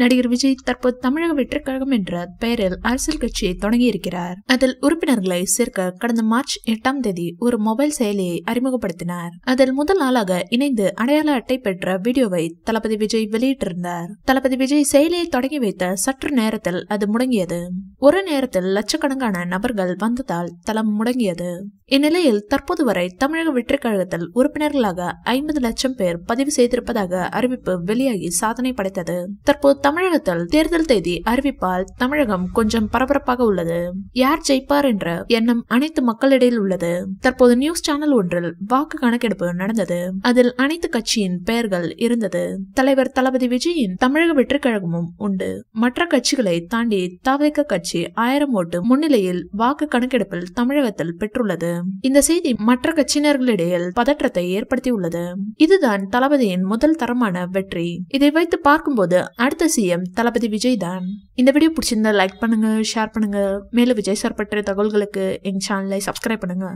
நடிகர் விஜய் தற்போது தமிழக வெற்றிக் கழகம் என்ற பெயரில் அரசியல் கட்சியை தொடங்கியிருக்கிறார் அதில் உறுப்பினர்களை சேர்க்க கடந்த மார்ச் எட்டாம் தேதி ஒரு மொபைல் செயலியை அறிமுகப்படுத்தினார் அதில் முதல் நாளாக இணைந்து அடையாள அட்டை பெற்ற வீடியோவை தளபதி விஜய் வெளியிட்டிருந்தார் தளபதி விஜய் செயலியை தொடங்கி வைத்த சற்று நேரத்தில் அது முடங்கியது ஒரு நேரத்தில் லட்சக்கணக்கான நபர்கள் வந்ததால் தளம் முடங்கியது இந்நிலையில் தற்போது வரை தமிழக வெற்றிக் கழகத்தில் உறுப்பினர்களாக ஐம்பது லட்சம் பேர் பதிவு செய்திருப்பதாக அறிவிப்பு வெளியாகி சாதனை படைத்தது தற்போது தமிழகத்தில் தேர்தல் தேதி அறிவிப்பால் தமிழகம் கொஞ்சம் பரபரப்பாக உள்ளது யார் ஜெயிப்பார் என்ற எண்ணம் அனைத்து மக்களிடையில் உள்ளது தற்போது நியூஸ் சேனல் ஒன்றில் வாக்கு கணக்கெடுப்பு நடந்தது அதில் அனைத்து கட்சியின் பெயர்கள் இருந்தது தலைவர் தளபதி விஜயின் தமிழக வெற்றி கழகமும் உண்டு மற்ற கட்சிகளை தாண்டி தாவேக கட்சி ஆயிரம் ஓட்டு முன்னிலையில் வாக்கு கணக்கெடுப்பில் தமிழகத்தில் பெற்றுள்ளது இந்த செய்தி மற்ற கட்சியினர்களிடையில் பதற்றத்தை ஏற்படுத்தியுள்ளது இதுதான் தளபதியின் முதல் தரமான வெற்றி இதை வைத்து பார்க்கும்போது அடுத்த சிஎம் தளபதி விஜய் தான் இந்த வீடியோ பிடிச்சிருந்தா லைக் பண்ணுங்க ஷேர் பண்ணுங்க மேலும் விஜய் சார் பற்றிய தகவல்களுக்கு எங்கள் சேனலை சப்ஸ்கிரைப் பண்ணுங்க